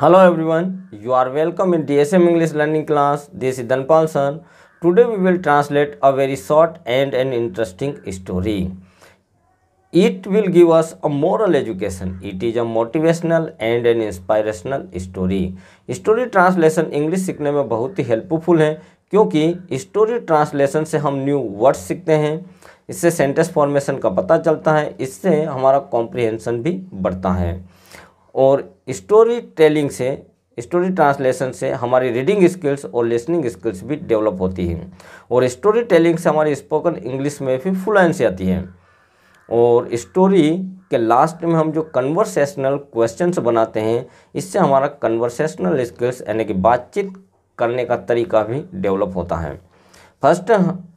Hello everyone you are welcome in D S M English learning class this is Dhanpal sir today we will translate a very short and an interesting story it will give us a moral education it is a motivational and an inspirational story story translation English सीखने में बहुत ही helpful है क्योंकि story translation से हम new words सीखते हैं इससे सेंटेंस फॉर्मेशन का पता चलता है इससे हमारा कॉम्प्रिहेंशन भी बढ़ता है और स्टोरी टेलिंग से स्टोरी ट्रांसलेशन से हमारी रीडिंग स्किल्स और लिसनिंग स्किल्स भी डेवलप होती हैं और स्टोरी टेलिंग से हमारी स्पोकन इंग्लिश में भी फ्लुएंसी आती है और स्टोरी के लास्ट में हम जो कन्वर्सेशनल क्वेश्चंस बनाते हैं इससे हमारा कन्वर्सेशनल स्किल्स यानी कि बातचीत करने का तरीका भी डेवलप होता है फर्स्ट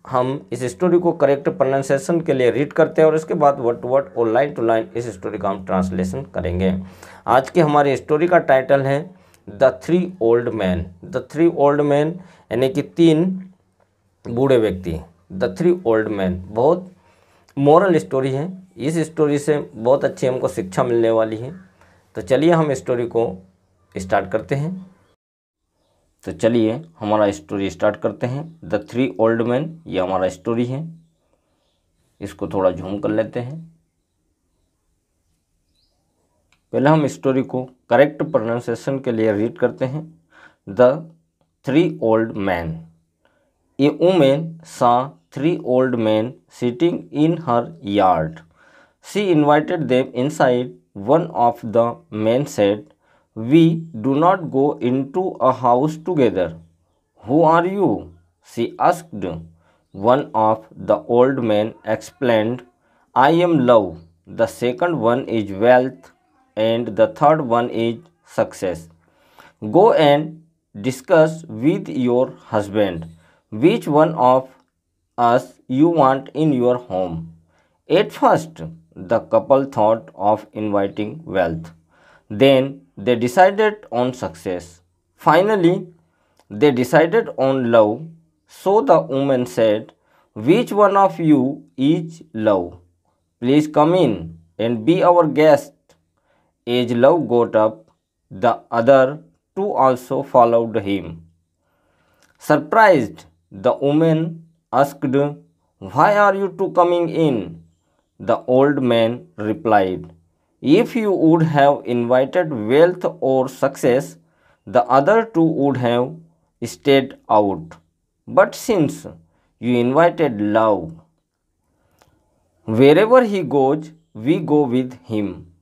हम इस स्टोरी को करेक्ट प्रोनाउंसिएशन के लिए रीड करते हैं और इसके बाद वर्ड टू वर्ड और लाइन टू लाइन इस स्टोरी का हम ट्रांसलेशन करेंगे आज की हमारी स्टोरी का टाइटल है the three old man the three old man यानी कि तीन बूढ़े व्यक्ति द थ्री ओल्ड मैन बहुत मॉरल स्टोरी है इस स्टोरी से बहुत अच्छी हमको शिक्षा मिलने वाली है तो चलिए हम स्टोरी को स्टार्ट करते हैं तो चलिए हमारा स्टोरी स्टार्ट करते हैं द थ्री ओल्ड मैन ये हमारा स्टोरी है इसको थोड़ा झूम कर लेते हैं पहले हम स्टोरी को करेक्ट प्रोनाउंसिएशन के लिए रीड करते हैं the three old man a woman saw three old man sitting in her yard she invited them inside one of the man said We do not go into a house together. Who are you? she asked. One of the old men explained, I am love, the second one is wealth, and the third one is success. Go and discuss with your husband which one of us you want in your home. At first, the couple thought of inviting wealth. Then they decided on success. Finally, they decided on love. So the woman said, Which one of you is love? Please come in and be our guest. As love got up, the other two also followed him. Surprised, the woman asked, Why are you two coming in? The old man replied, if you would have invited wealth or success, the other two would have stayed out. But since you invited love, wherever he goes, we go with him.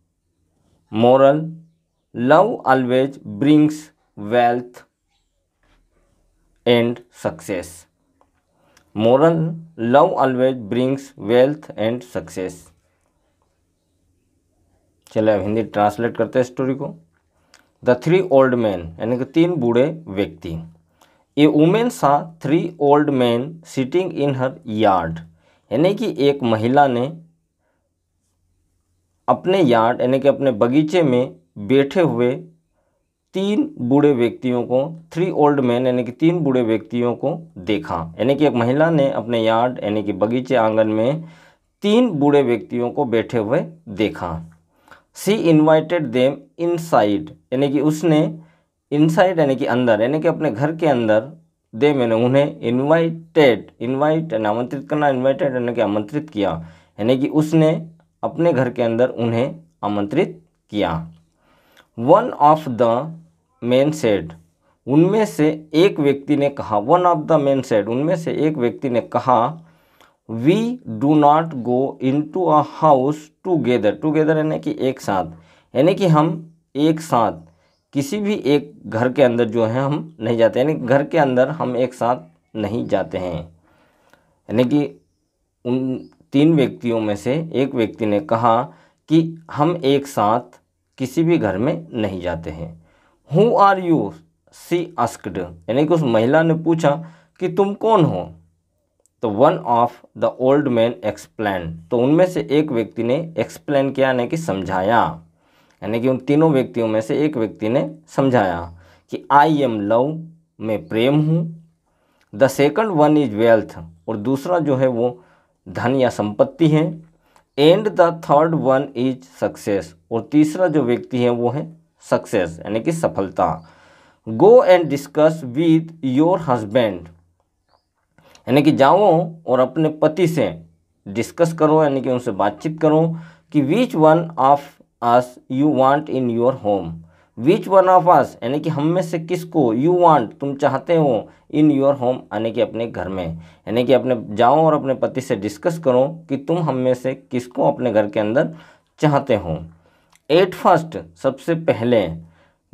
Moral Love always brings wealth and success. Moral Love always brings wealth and success. चले अब Hindi translate करते हैं story को the three old man यानी कि तीन बूढ़े व्यक्ति a woman saw three old man sitting in her yard यानी कि एक महिला ने अपने यार्ड यानी कि अपने बगीचे में बैठे हुए तीन बूढ़े व्यक्तियों को थ्री ओल्ड मैन यानी कि तीन बूढ़े व्यक्तियों को देखा यानी कि एक महिला ने अपने यार्ड यानी कि बगीचे आंगन में तीन बूढ़े व्यक्तियों को बैठे हुए देखा सी इन्वाइटेड देम इनसाइड यानी कि उसने इनसाइड यानी कि अंदर यानी कि अपने घर के अंदर दे मैंने उन्हें इनवाइटेड इनवाइट आमंत्रित करना इनवाइटेड यानी कि आमंत्रित किया यानी कि उसने अपने घर के अंदर उन्हें आमंत्रित किया one of the men said उनमें से एक व्यक्ति ने कहा one of the men said उनमें से एक व्यक्ति ने कहा we do not go into a house together together यानी कि एक साथ यानी कि हम एक साथ किसी भी एक घर के अंदर जो है हम नहीं जाते यानी घर के अंदर हम एक साथ नहीं जाते हैं यानी कि उन तीन व्यक्तियों में से एक व्यक्ति ने कहा कि हम एक साथ किसी भी घर में नहीं जाते हैं who are you she asked यानी कि उस महिला ने पूछा कि तुम कौन हो तो one of the old man explain तो उनमें से एक व्यक्ति ने एक्सप्लेन किया यानी कि समझाया यानी कि उन तीनों व्यक्तियों में से एक व्यक्ति ने समझाया कि आई एम लव मैं प्रेम हूँ the second one is wealth और दूसरा जो है वो धन या संपत्ति है and the third one is success और तीसरा जो व्यक्ति है वो है सक्सेस यानी कि सफलता go and discuss with your husband यानी कि जाओ और अपने पति से डिस्कस करो यानी कि उनसे बातचीत करो कि which one of us you want in your home which one of us यानी कि हम में से किसको यू वांट तुम चाहते हो इन योर होम यानी कि अपने घर में यानी कि अपने जाओ और अपने पति से डिस्कस करो कि तुम हम में से किसको अपने घर के अंदर चाहते हो एट फर्स्ट सबसे पहले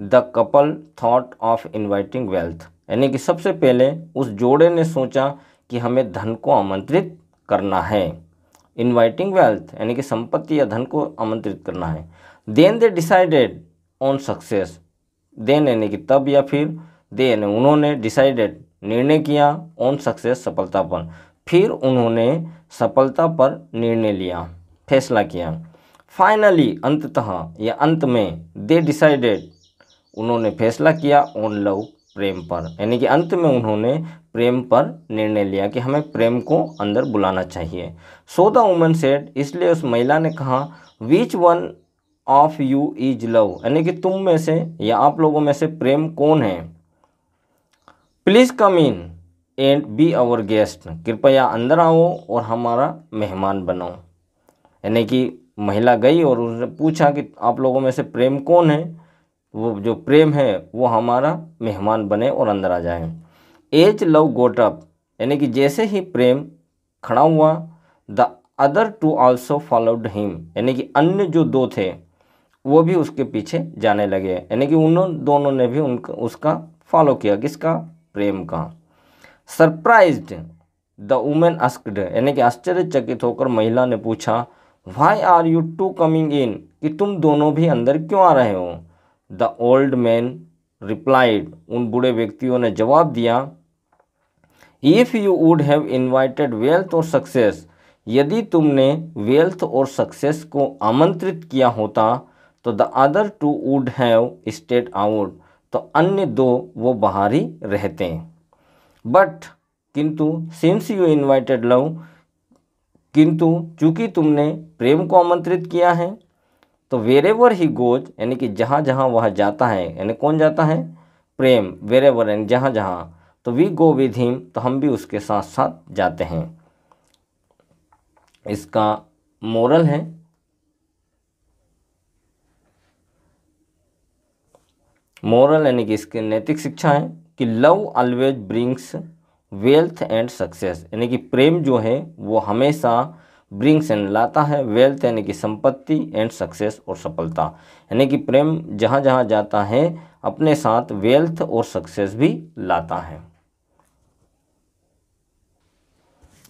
the couple thought of inviting wealth यानी कि सबसे पहले उस जोड़े ने सोचा कि हमें धन को आमंत्रित करना है इन्वाइटिंग वेल्थ यानी कि संपत्ति या धन को आमंत्रित करना है then they decided on success then यानी कि तब या फिर दे यानी उन्होंने डिसाइडेड निर्णय किया ऑन सक्सेस सफलता पर फिर उन्होंने सफलता पर निर्णय लिया फैसला किया फाइनली अंततः या अंत में दे डिसाइडेड उन्होंने फैसला किया ऑन लव प्रेम पर यानी कि अंत में उन्होंने प्रेम पर निर्णय लिया कि हमें प्रेम को अंदर बुलाना चाहिए सो द वुमन सेड इसलिए उस महिला ने कहा which one of you is love यानी कि तुम में से या आप लोगों में से प्रेम कौन है please come in and be our guest कृपया अंदर आओ और हमारा मेहमान बनो यानी कि महिला गई और उसने पूछा कि आप लोगों में से प्रेम कौन है वो जो प्रेम है वो हमारा मेहमान बने और अंदर आ जाए एज लव गोटअप यानी कि जैसे ही प्रेम खड़ा हुआ the other two also followed him यानी कि अन्य जो दो थे वो भी उसके पीछे जाने लगे यानी कि उन दोनों ने भी उनका उसका फॉलो किया किसका प्रेम का सरप्राइज द वुमेन अस्कड यानी कि आश्चर्यचकित होकर महिला ने पूछा why are you two coming in कि तुम दोनों भी अंदर क्यों आ रहे हो द ओल्ड मैन रिप्लाइड उन बूढ़े व्यक्तियों ने जवाब दिया if you would have invited wealth और सक्सेस यदि तुमने वेल्थ और सक्सेस को आमंत्रित किया होता तो the other two would have stayed out तो अन्य दो वो बाहर ही रहते हैं बट किंतु सिंस यू इन्वाइटेड लव किंतु चूंकि तुमने प्रेम को आमंत्रित किया है तो वेर एवर ही गोज यानी कि जहाँ जहाँ वह जाता है यानी कौन जाता है प्रेम वेर एवर यानी जहाँ जहाँ तो वी गो विद हिम तो हम भी उसके साथ साथ जाते हैं इसका मोरल है मोरल यानी कि इसकी नैतिक शिक्षा है कि love always brings wealth and success यानी कि प्रेम जो है वो हमेशा ब्रिंग्स एंड लाता है वेल्थ यानी कि संपत्ति एंड सक्सेस और सफलता यानी कि प्रेम जहाँ जहाँ जाता है अपने साथ वेल्थ और सक्सेस भी लाता है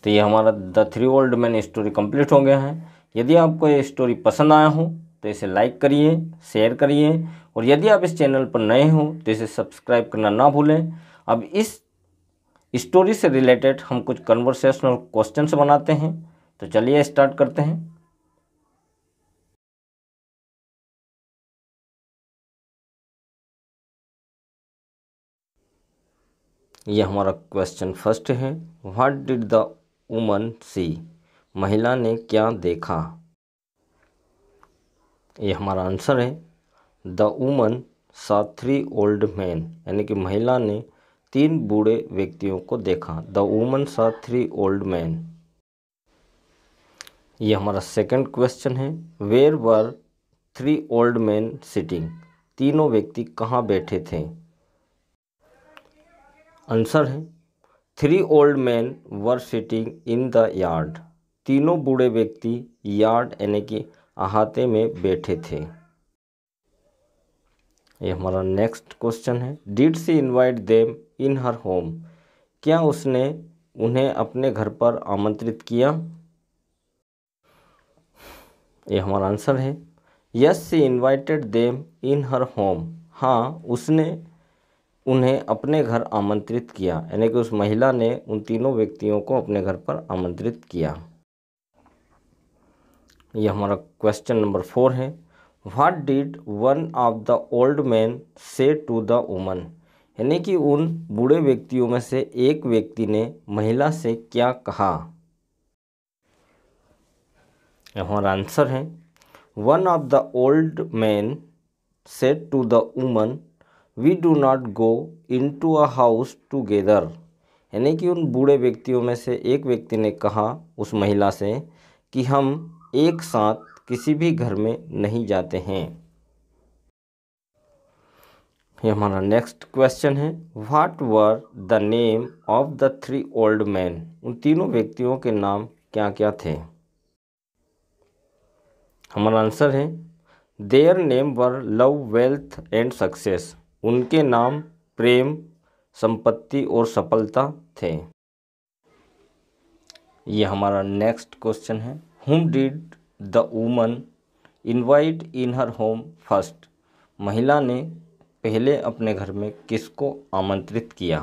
तो ये हमारा the three old man story complete हो गया है यदि आपको ये स्टोरी पसंद आया हो तो इसे लाइक करिए शेयर करिए और यदि आप इस चैनल पर नए हों तो इसे सब्सक्राइब करना ना भूलें अब इस स्टोरी से रिलेटेड हम कुछ कन्वर्सेशनल क्वेश्चन बनाते हैं तो चलिए स्टार्ट करते हैं यह हमारा क्वेश्चन फर्स्ट है what did the woman see महिला ने क्या देखा यह हमारा आंसर है the woman saw three old man यानी कि महिला ने तीन बूढ़े व्यक्तियों को देखा the woman saw three old man ये हमारा सेकंड क्वेश्चन है where were three old man sitting तीनों व्यक्ति कहाँ बैठे थे आंसर है three old man were sitting in the yard तीनों बूढ़े व्यक्ति यार्ड यानी कि अहाते में बैठे थे ये हमारा नेक्स्ट क्वेश्चन है did she invite them in her home क्या उसने उन्हें अपने घर पर आमंत्रित किया ये हमारा आंसर है yes she invited them in her home हाँ उसने उन्हें अपने घर आमंत्रित किया यानी कि उस महिला ने उन तीनों व्यक्तियों को अपने घर पर आमंत्रित किया यह हमारा क्वेश्चन नंबर फोर है what did one of the old man say to the woman यानी कि उन बूढ़े व्यक्तियों में से एक व्यक्ति ने महिला से क्या कहा हमारा आंसर है one of the old man said to the woman we do not go into a house together यानी कि उन बूढ़े व्यक्तियों में से एक व्यक्ति ने कहा उस महिला से कि हम एक साथ किसी भी घर में नहीं जाते हैं ये हमारा नेक्स्ट क्वेश्चन है what were the name of the three old man उन तीनों व्यक्तियों के नाम क्या क्या थे हमारा आंसर है their name were love wealth and success उनके नाम प्रेम संपत्ति और सफलता थे ये हमारा नेक्स्ट क्वेश्चन है whom did the woman invite in her home first महिला ने पहले अपने घर में किसको आमंत्रित किया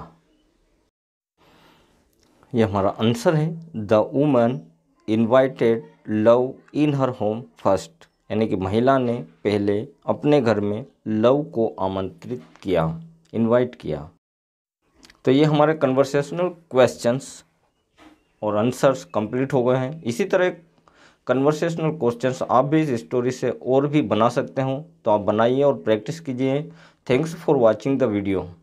ये हमारा आंसर है the woman invited love in her home first यानी कि महिला ने पहले अपने घर में लव को आमंत्रित किया इनवाइट किया तो ये हमारे कन्वर्सेशनल क्वेश्चंस और आंसर्स कंप्लीट हो गए हैं इसी तरह कन्वर्सेशनल क्वेश्चंस आप भी इस स्टोरी से और भी बना सकते हो तो आप बनाइए और प्रैक्टिस कीजिए thanks for watching the video